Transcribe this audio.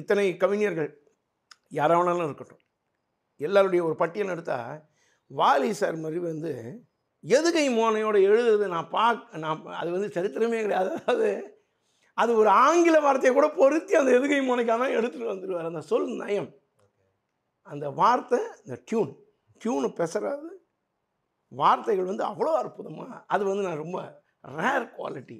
இத்தனை கவிஞர்கள் யாராவனாலும் இருக்கட்டும் எல்லாருடைய ஒரு பட்டியல் எடுத்தால் வாலி சார் மாதிரி வந்து எதுகை மோனையோட எழுதுறது நான் பார்க்க நான் அது வந்து சரித்திரமே கிடையாது அதாவது அது ஒரு ஆங்கில வார்த்தையை கூட பொருத்தி அந்த எதுகை மோனைக்காக தான் எடுத்துகிட்டு வந்துடுவார் அந்த சொல் நயம் அந்த வார்த்தை இந்த டியூன் டியூனு பெசுறது வார்த்தைகள் வந்து அவ்வளோ அற்புதமாக அது வந்து நான் ரொம்ப ரேர் குவாலிட்டி